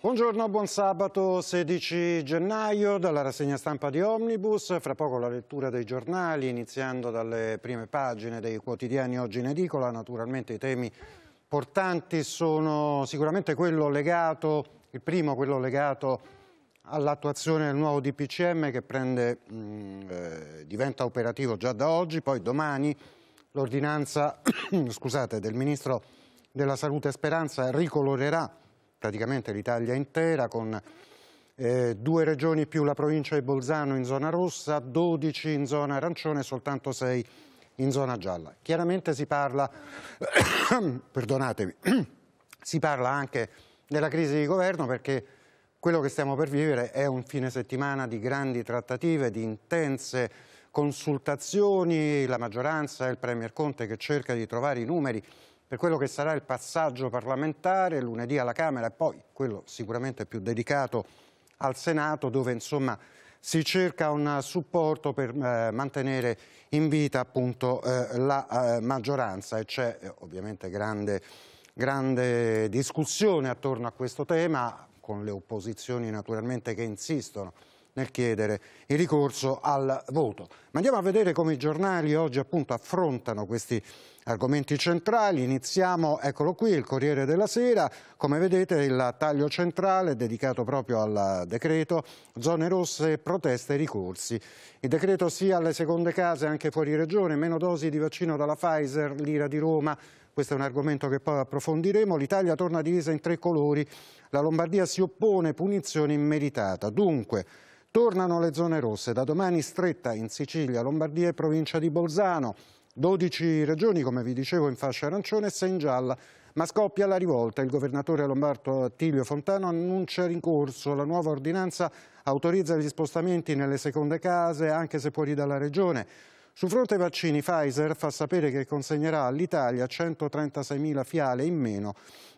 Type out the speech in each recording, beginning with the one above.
Buongiorno, buon sabato 16 gennaio dalla rassegna stampa di Omnibus, fra poco la lettura dei giornali iniziando dalle prime pagine dei quotidiani oggi in edicola, naturalmente i temi importanti sono sicuramente quello legato, il primo quello legato a all'attuazione del nuovo DPCM che prende, mh, eh, diventa operativo già da oggi, poi domani l'ordinanza del Ministro della Salute e Speranza ricolorerà praticamente l'Italia intera con eh, due regioni più la provincia di Bolzano in zona rossa, 12 in zona arancione e soltanto 6 in zona gialla. Chiaramente si parla, si parla anche della crisi di governo perché quello che stiamo per vivere è un fine settimana di grandi trattative, di intense consultazioni, la maggioranza e il Premier Conte che cerca di trovare i numeri per quello che sarà il passaggio parlamentare lunedì alla Camera e poi quello sicuramente più dedicato al Senato dove insomma si cerca un supporto per eh, mantenere in vita appunto eh, la eh, maggioranza e c'è ovviamente grande, grande discussione attorno a questo tema con le opposizioni naturalmente che insistono nel chiedere il ricorso al voto. Ma andiamo a vedere come i giornali oggi appunto affrontano questi Argomenti centrali, iniziamo, eccolo qui, il Corriere della Sera, come vedete il taglio centrale dedicato proprio al decreto, zone rosse, proteste e ricorsi. Il decreto sia alle seconde case anche fuori regione, meno dosi di vaccino dalla Pfizer, l'ira di Roma, questo è un argomento che poi approfondiremo, l'Italia torna divisa in tre colori, la Lombardia si oppone, punizione immeritata. Dunque, tornano le zone rosse, da domani stretta in Sicilia, Lombardia e provincia di Bolzano, 12 regioni, come vi dicevo, in fascia arancione e 6 in gialla. Ma scoppia la rivolta. Il governatore lombardo Attilio Fontano annuncia rincorso. La nuova ordinanza autorizza gli spostamenti nelle seconde case, anche se fuori dalla regione. Sul fronte vaccini, Pfizer fa sapere che consegnerà all'Italia 136.000 fiale in meno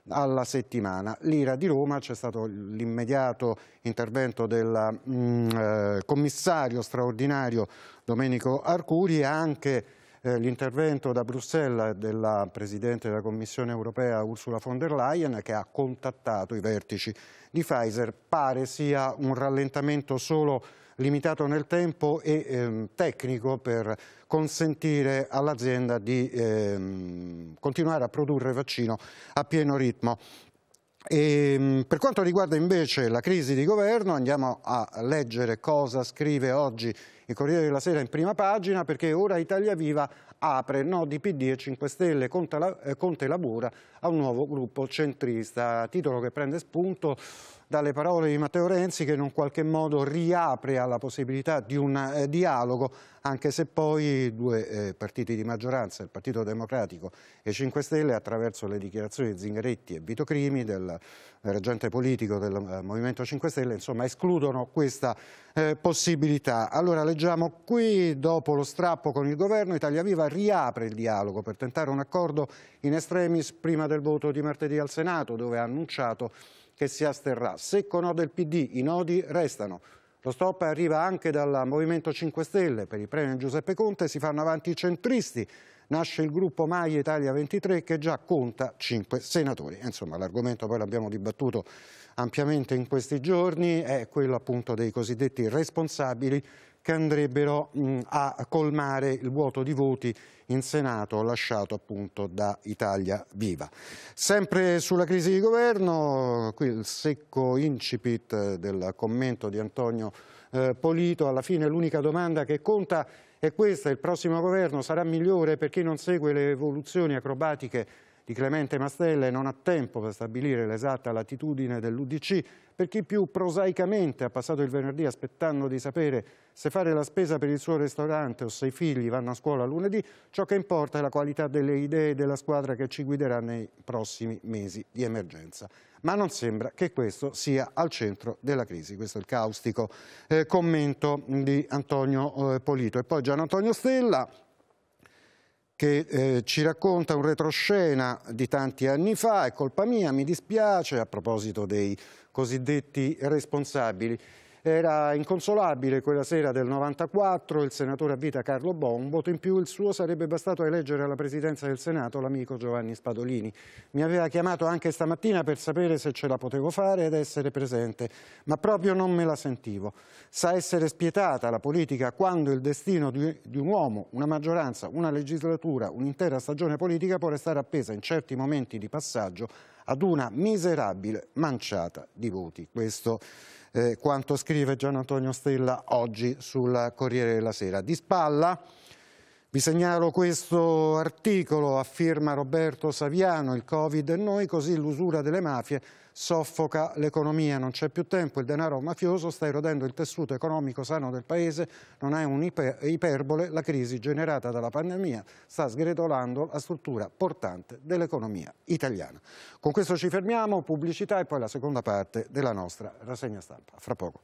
alla settimana. L'ira di Roma, c'è stato l'immediato intervento del mm, eh, commissario straordinario Domenico Arcuri e anche eh, l'intervento da Bruxelles della Presidente della Commissione europea Ursula von der Leyen che ha contattato i vertici di Pfizer. Pare sia un rallentamento solo limitato nel tempo e ehm, tecnico per consentire all'azienda di ehm, continuare a produrre vaccino a pieno ritmo. E ehm, per quanto riguarda invece la crisi di governo andiamo a leggere cosa scrive oggi il Corriere della Sera in prima pagina perché ora Italia Viva apre no di PD e 5 Stelle eh, Conte, la, Conte labora a un nuovo gruppo centrista, titolo che prende spunto dalle parole di Matteo Renzi che in un qualche modo riapre alla possibilità di un eh, dialogo, anche se poi i due eh, partiti di maggioranza, il Partito Democratico e 5 Stelle, attraverso le dichiarazioni di Zingaretti e Vito Crimi, del reggente politico del eh, Movimento 5 Stelle, insomma escludono questa eh, possibilità. Allora leggiamo qui, dopo lo strappo con il governo, Italia Viva riapre il dialogo per tentare un accordo in estremis prima del voto di martedì al Senato, dove ha annunciato che si asterrà. Secco no del PD, i nodi restano. Lo stop arriva anche dal Movimento 5 Stelle. Per il premio Giuseppe Conte si fanno avanti i centristi. Nasce il gruppo Mai Italia 23 che già conta 5 senatori. Insomma, l'argomento poi l'abbiamo dibattuto ampiamente in questi giorni è quello appunto dei cosiddetti responsabili che andrebbero mh, mm, a colmare il vuoto di voti in Senato lasciato appunto da Italia Viva. Sempre sulla crisi di governo, qui il secco incipit eh, del commento di Antonio eh, Polito, alla fine l'unica domanda che conta è questa, il prossimo governo sarà migliore per chi non segue le evoluzioni acrobatiche di Clemente Mastella e non ha tempo per stabilire l'esatta latitudine dell'Udc, per chi più prosaicamente ha passato il venerdì aspettando di sapere se fare la spesa per il suo ristorante o se i figli vanno a scuola lunedì, ciò che importa è la qualità delle idee della squadra che ci guiderà nei prossimi mesi di emergenza. Ma non sembra che questo sia al centro della crisi, questo è il caustico eh, commento di Antonio eh, Polito. E poi Gian Antonio Stella, che eh, ci racconta un retroscena di tanti anni fa, è colpa mia, mi dispiace, a proposito dei cosiddetti responsabili. Era inconsolabile quella sera del 94 il senatore a vita Carlo Bo, un voto in più il suo sarebbe bastato a eleggere alla presidenza del Senato l'amico Giovanni Spadolini. Mi aveva chiamato anche stamattina per sapere se ce la potevo fare ed essere presente, ma proprio non me la sentivo. Sa essere spietata la politica quando il destino di un uomo, una maggioranza, una legislatura, un'intera stagione politica può restare appesa in certi momenti di passaggio ad una miserabile manciata di voti. Questo eh, quanto scrive Gian Antonio Stella oggi sul Corriere della Sera. Di spalla vi segnalo questo articolo affirma Roberto Saviano, il Covid e noi, così l'usura delle mafie soffoca l'economia. Non c'è più tempo, il denaro mafioso sta erodendo il tessuto economico sano del Paese, non è un'iperbole, la crisi generata dalla pandemia sta sgretolando la struttura portante dell'economia italiana. Con questo ci fermiamo, pubblicità e poi la seconda parte della nostra rassegna stampa. Fra poco.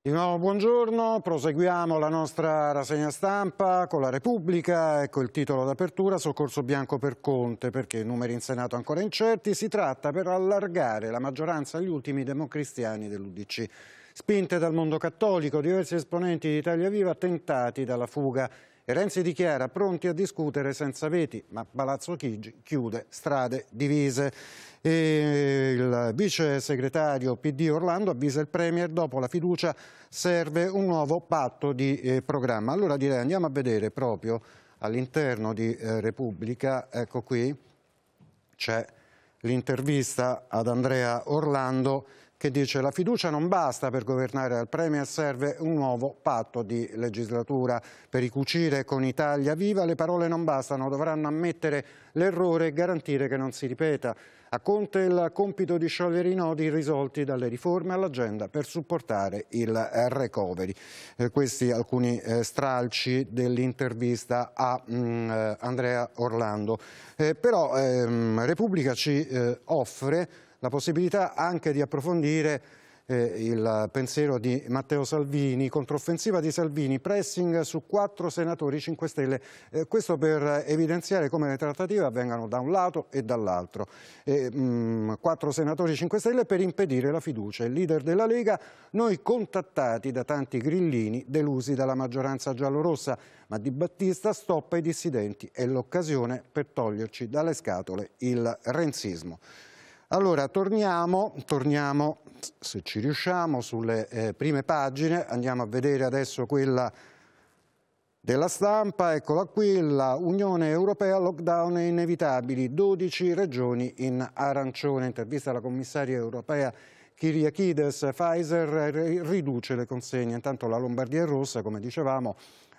Di nuovo buongiorno, proseguiamo la nostra rassegna stampa con la Repubblica, ecco il titolo d'apertura, soccorso bianco per Conte, perché numeri in Senato ancora incerti, si tratta per allargare la maggioranza agli ultimi democristiani dell'Udc. Spinte dal mondo cattolico, diversi esponenti di Italia Viva tentati dalla fuga e Renzi dichiara pronti a discutere senza veti, ma Palazzo Chigi chiude strade divise. E il vice segretario PD Orlando avvisa il Premier dopo la fiducia serve un nuovo patto di eh, programma. Allora direi andiamo a vedere proprio all'interno di eh, Repubblica, ecco qui, c'è l'intervista ad Andrea Orlando che dice la fiducia non basta per governare al Premier, serve un nuovo patto di legislatura. Per ricucire con Italia viva le parole non bastano, dovranno ammettere l'errore e garantire che non si ripeta. A Conte il compito di sciogliere i nodi risolti dalle riforme all'agenda per supportare il recovery. Eh, questi alcuni eh, stralci dell'intervista a mh, mm, eh, Andrea Orlando. Eh, però ehm, Repubblica ci eh, offre la possibilità anche di approfondire eh, il pensiero di Matteo Salvini, controffensiva di Salvini, pressing su quattro senatori 5 Stelle, eh, questo per evidenziare come le trattative avvengano da un lato e dall'altro. Eh, mm, quattro senatori 5 Stelle per impedire la fiducia. Il leader della Lega, noi contattati da tanti grillini, delusi dalla maggioranza giallorossa, ma Di Battista stoppa i dissidenti, è l'occasione per toglierci dalle scatole il renzismo. Allora, torniamo, torniamo se ci riusciamo, sulle eh, prime pagine. Andiamo a vedere adesso quella della stampa. Eccola qui, la Unione Europea, lockdown inevitabili, 12 regioni in arancione. Intervista alla commissaria europea Kyriakides, Pfizer riduce le consegne. Intanto la Lombardia è rossa, come dicevamo,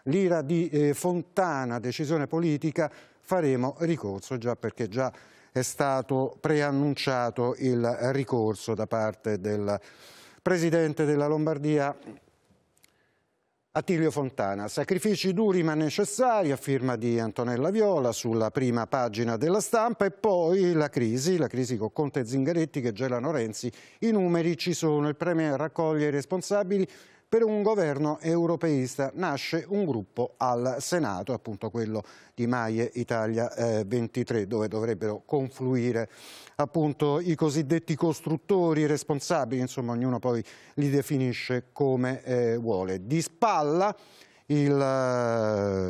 l'ira di eh, Fontana, decisione politica, faremo ricorso già perché già è stato preannunciato il ricorso da parte del Presidente della Lombardia Attilio Fontana. Sacrifici duri ma necessari, a firma di Antonella Viola, sulla prima pagina della stampa e poi la crisi, la crisi con Conte e Zingaretti che gelano Renzi. I numeri ci sono, il Premier raccoglie i responsabili per un governo europeista nasce un gruppo al Senato, appunto quello di Maie Italia 23, eh, dove dovrebbero confluire appunto i cosiddetti costruttori responsabili, insomma ognuno poi li definisce come eh, vuole. Di spalla il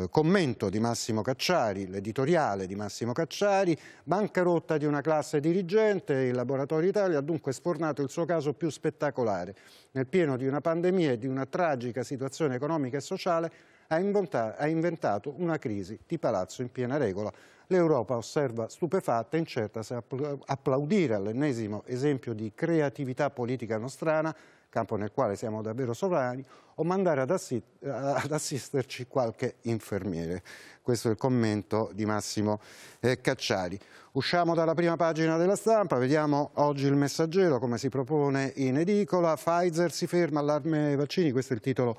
eh, commento di Massimo Cacciari, l'editoriale di Massimo Cacciari, bancarotta di una classe dirigente, il Laboratorio Italia ha dunque sfornato il suo caso più spettacolare. Nel pieno di una pandemia e di una tragica situazione economica e sociale ha inventato una crisi di palazzo in piena regola. L'Europa osserva stupefatta, e incerta se applaudire all'ennesimo esempio di creatività politica nostrana campo nel quale siamo davvero sovrani, o mandare ad, assi ad assisterci qualche infermiere. Questo è il commento di Massimo eh, Cacciari. Usciamo dalla prima pagina della stampa, vediamo oggi il messaggero come si propone in edicola, Pfizer si ferma allarme ai vaccini, questo è il titolo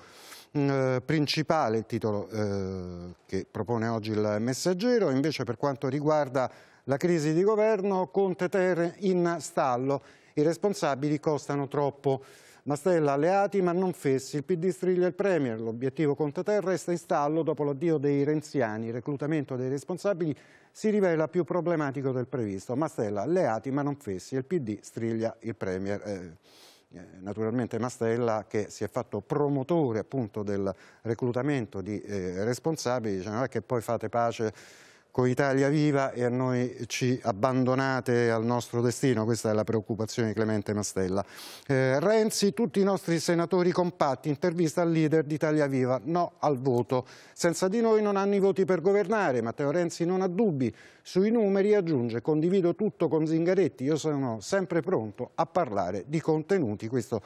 mm, eh, principale, il titolo eh, che propone oggi il messaggero, invece per quanto riguarda la crisi di governo, Conte Terre in stallo, i responsabili costano troppo Mastella alleati ma non fessi, il PD striglia il Premier, l'obiettivo Contaterra resta in stallo dopo l'addio dei renziani, il reclutamento dei responsabili si rivela più problematico del previsto. Mastella alleati ma non fessi, il PD striglia il Premier. Eh, eh naturalmente Mastella che si è fatto promotore appunto del reclutamento di eh, responsabili, dice non è che poi fate pace con Italia Viva e a noi ci abbandonate al nostro destino. Questa è la preoccupazione di Clemente Mastella. Eh, Renzi, tutti i nostri senatori compatti, intervista al leader di Italia Viva, no al voto. Senza di noi non hanno i voti per governare, Matteo Renzi non ha dubbi. Sui numeri aggiunge, condivido tutto con Zingaretti, io sono sempre pronto a parlare di contenuti. Questo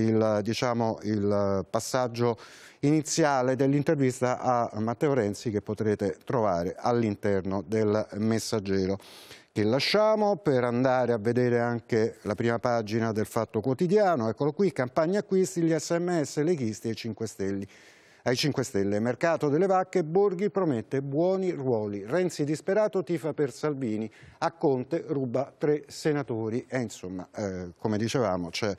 il, diciamo, il passaggio iniziale dell'intervista a Matteo Renzi che potrete trovare all'interno del messaggero che lasciamo per andare a vedere anche la prima pagina del Fatto Quotidiano. Eccolo qui, campagna acquisti, gli sms leghisti ai 5 Stelle. Ai 5 Stelle, mercato delle vacche, Borghi promette buoni ruoli. Renzi disperato tifa per Salvini, a Conte ruba tre senatori. E insomma, eh, come dicevamo, c'è... Cioè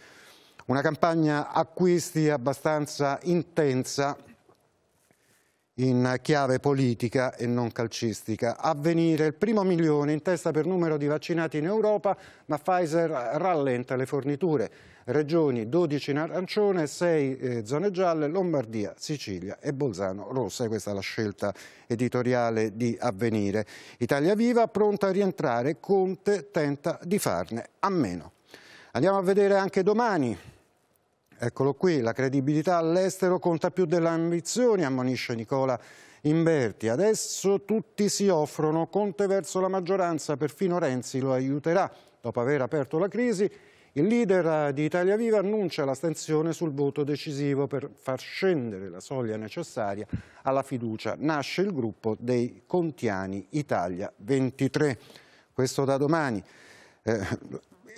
una campagna acquisti abbastanza intensa in chiave politica e non calcistica. Avvenire il primo milione in testa per numero di vaccinati in Europa, ma Pfizer rallenta le forniture. Regioni 12 in arancione, 6 eh, zone gialle, Lombardia, Sicilia e Bolzano rossa. Questa è la scelta editoriale di Avvenire. Italia Viva pronta a rientrare, Conte tenta di farne a meno. Andiamo a vedere anche domani Eccolo qui, la credibilità all'estero conta più delle ambizioni, ammonisce Nicola Imberti. Adesso tutti si offrono, Conte verso la maggioranza, perfino Renzi lo aiuterà. Dopo aver aperto la crisi, il leader di Italia Viva annuncia l'astensione sul voto decisivo per far scendere la soglia necessaria alla fiducia. Nasce il gruppo dei Contiani Italia 23. Questo da domani. Eh,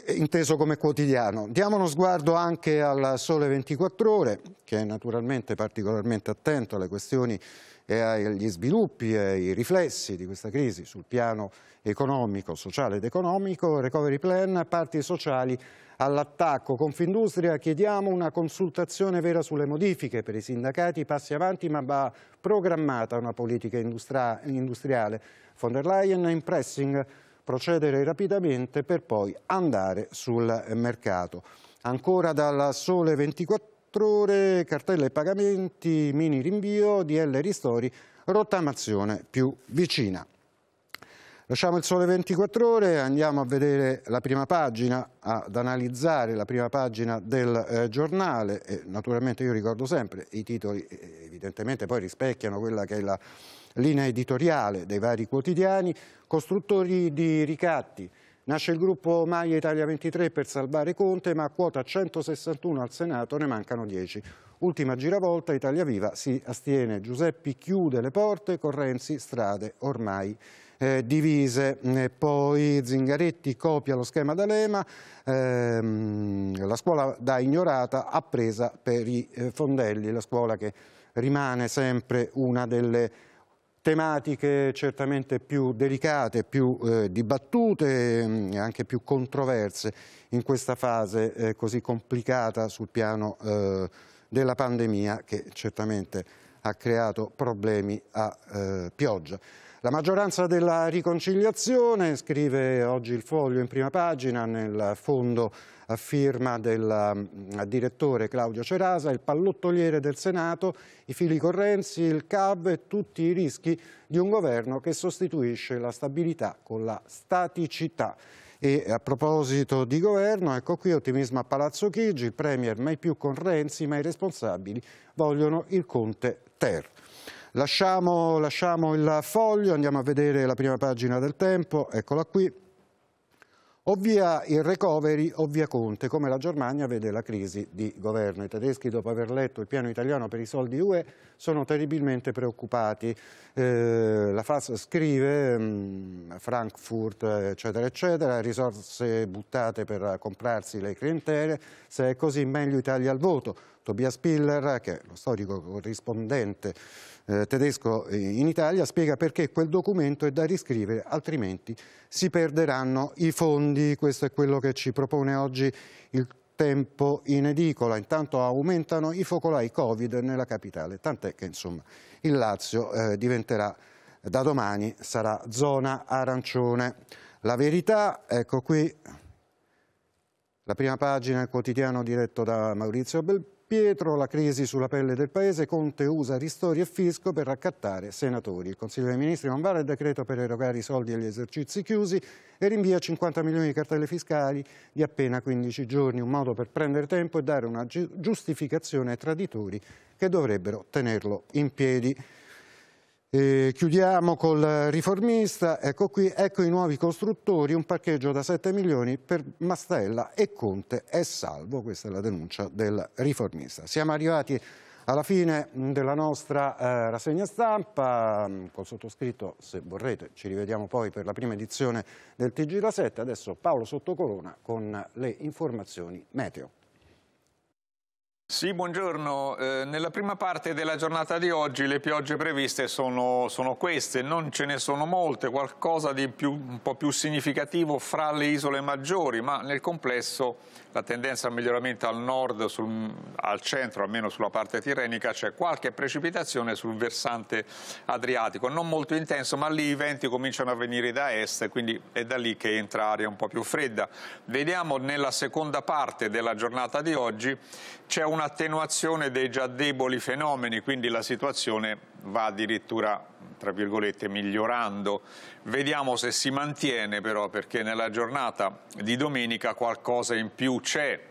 eh, inteso come quotidiano. Diamo uno sguardo anche al Sole 24 Ore, che è naturalmente particolarmente attento alle questioni e agli sviluppi e ai riflessi di questa crisi sul piano economico, sociale ed economico, recovery plan, parti sociali all'attacco. Confindustria chiediamo una consultazione vera sulle modifiche per i sindacati, passi avanti ma va programmata una politica industriale. Von der Leyen in pressing procedere rapidamente per poi andare sul mercato. Ancora dal sole 24 ore, cartelle e pagamenti, mini rinvio, DL ristori, rottamazione più vicina. Lasciamo il sole 24 ore, andiamo a vedere la prima pagina, ad analizzare la prima pagina del eh, giornale. E, naturalmente io ricordo sempre, i titoli eh, evidentemente poi rispecchiano quella che è la linea editoriale dei vari quotidiani, costruttori di ricatti. Nasce il gruppo Maglia Italia 23 per salvare Conte, ma a quota 161 al Senato ne mancano 10. Ultima giravolta, Italia Viva si astiene. Giuseppi chiude le porte, Correnzi strade ormai eh, divise. E poi Zingaretti copia lo schema d'Alema, ehm, la scuola da ignorata appresa per i eh, fondelli, la scuola che rimane sempre una delle tematiche certamente più delicate, più eh, dibattute, mm, e anche più controverse in questa fase eh, così complicata sul piano eh, della pandemia che certamente ha creato problemi a eh, pioggia. La maggioranza della riconciliazione, scrive oggi il foglio in prima pagina, nel fondo a firma del mm, direttore Claudio Cerasa, il pallottoliere del Senato, i fili correnzi, il CAV e tutti i rischi di un governo che sostituisce la stabilità con la staticità. E a proposito di governo, ecco qui ottimismo a Palazzo Chigi, il Premier mai più con Renzi, ma i responsabili vogliono il Conte Ter. Lasciamo, lasciamo il foglio, andiamo a vedere la prima pagina del tempo, eccola qui. O via il recovery, o via Conte, come la Germania vede la crisi di governo. I tedeschi, dopo aver letto il piano italiano per i soldi UE, sono terribilmente preoccupati. Eh, la FAS scrive, mh, mm, Frankfurt, eccetera, eccetera, risorse buttate per comprarsi le clientele, se è così meglio Italia al voto Tobias Piller, che è lo storico corrispondente eh, tedesco eh, in Italia, spiega perché quel documento è da riscrivere, altrimenti si perderanno i fondi. Questo è quello che ci propone oggi il tempo in edicola. Intanto aumentano i focolai Covid nella capitale, tant'è che insomma, il Lazio eh, diventerà da domani sarà zona arancione. La verità, ecco qui, la prima pagina del quotidiano diretto da Maurizio Belpino. Pietro, la crisi sulla pelle del Paese, Conte usa ristori e fisco per raccattare senatori. Il Consiglio dei Ministri non vale il decreto per erogare i soldi agli esercizi chiusi e rinvia 50 milioni di cartelle fiscali di appena 15 giorni, un modo per prendere tempo e dare una giustificazione ai traditori che dovrebbero tenerlo in piedi. E chiudiamo col riformista, ecco qui, ecco i nuovi costruttori, un parcheggio da 7 milioni per Mastella e Conte è salvo, questa è la denuncia del riformista. Siamo arrivati alla fine della nostra eh, rassegna stampa, mm, col sottoscritto se vorrete ci rivediamo poi per la prima edizione del TG La 7, adesso Paolo Sottocolona con le informazioni meteo. Sì, buongiorno. Eh, nella prima parte della giornata di oggi le piogge previste sono, sono queste, non ce ne sono molte, qualcosa di più, un po' più significativo fra le isole maggiori, ma nel complesso la tendenza al miglioramento al nord, sul, al centro, almeno sulla parte tirrenica, c'è qualche precipitazione sul versante adriatico, non molto intenso, ma lì i venti cominciano a venire da est, quindi è da lì che entra aria un po' più fredda. Vediamo nella seconda parte della giornata di oggi, c'è una un'attenuazione dei già deboli fenomeni, quindi la situazione va addirittura tra virgolette migliorando. Vediamo se si mantiene però perché nella giornata di domenica qualcosa in più c'è.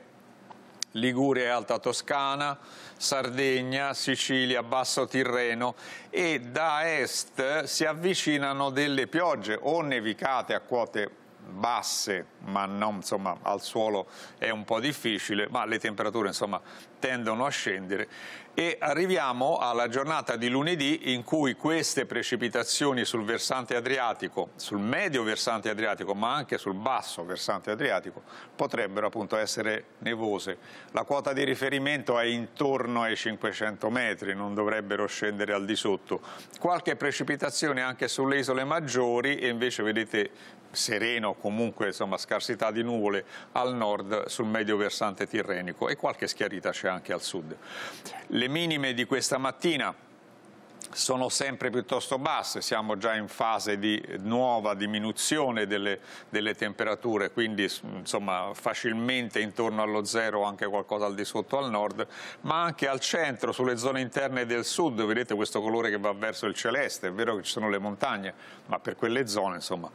Liguria e Alta Toscana, Sardegna, Sicilia, Basso Tirreno e da est si avvicinano delle piogge o nevicate a quote basse, ma non, insomma, al suolo è un po' difficile, ma le temperature insomma, tendono a scendere e arriviamo alla giornata di lunedì in cui queste precipitazioni sul versante adriatico, sul medio versante adriatico ma anche sul basso versante adriatico potrebbero appunto essere nevose. La quota di riferimento è intorno ai 500 metri, non dovrebbero scendere al di sotto. Qualche precipitazione anche sulle isole maggiori e invece vedete sereno, comunque insomma, scarsità di nuvole al nord sul medio versante tirrenico e qualche schiarita c'è anche al sud. Le minime di questa mattina sono sempre piuttosto basse, siamo già in fase di nuova diminuzione delle, delle temperature, quindi insomma, facilmente intorno allo zero anche qualcosa al di sotto al nord, ma anche al centro, sulle zone interne del sud, vedete questo colore che va verso il celeste, è vero che ci sono le montagne, ma per quelle zone insomma,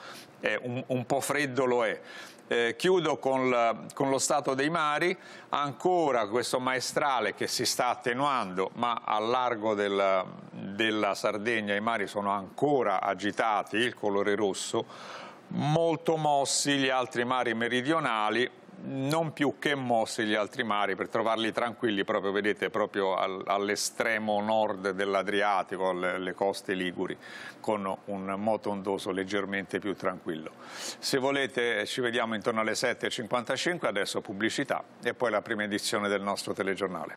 un, un po' freddo lo è. Eh, chiudo con, la, con, lo stato dei mari, ancora questo maestrale che si sta attenuando ma a largo del, della Sardegna i mari sono ancora agitati, il colore rosso, molto mossi gli altri mari meridionali, non più che mossi gli altri mari per trovarli tranquilli proprio, vedete, proprio all'estremo nord dell'Adriatico, alle coste Liguri, con un moto ondoso leggermente più tranquillo. Se volete ci vediamo intorno alle 7.55, adesso pubblicità e poi la prima edizione del nostro telegiornale.